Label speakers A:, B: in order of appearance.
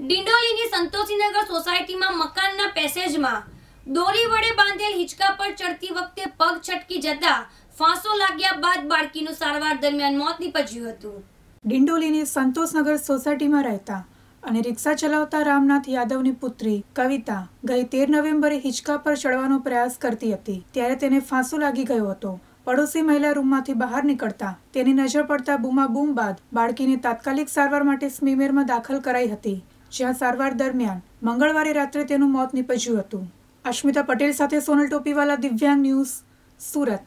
A: ડિંડોલીની સંતોષીનગર સોસાયટીમાં મકાનના પેસેજમાં દોરી વડે બાંધેલ હિંચકા પર ચડતી વખતે પગ છટકી જતા ફાંસો લાગ્યા બાદ બાળકીનું સારવાર દરમિયાન મોત નીપજ્યું હતું
B: ડિંડોલીની સંતોષનગર સોસાયટીમાં રહેતા અને રિક્ષા ચલાવતા રામનાથ યાદવની પુત્રી કવિતા ગઈ તેર નવેમ્બરે હિંચકા પર ચડવાનો પ્રયાસ કરતી હતી ત્યારે તેને ફાંસો લાગી ગયો હતો પડોશી મહિલા રૂમમાંથી બહાર નીકળતા તેની નજર પડતા બૂમાબૂમ બાદ બાળકીને તાત્કાલિક સારવાર માટે સ્મીમેરમાં દાખલ કરાઈ હતી જ્યાં સારવાર દરમિયાન મંગળવારે રાત્રે તેનું મોત નીપજ્યું હતું અશ્મિતા પટેલ સાથે સોનલ ટોપીવાલા દિવ્યાંગ ન્યૂઝ સુરત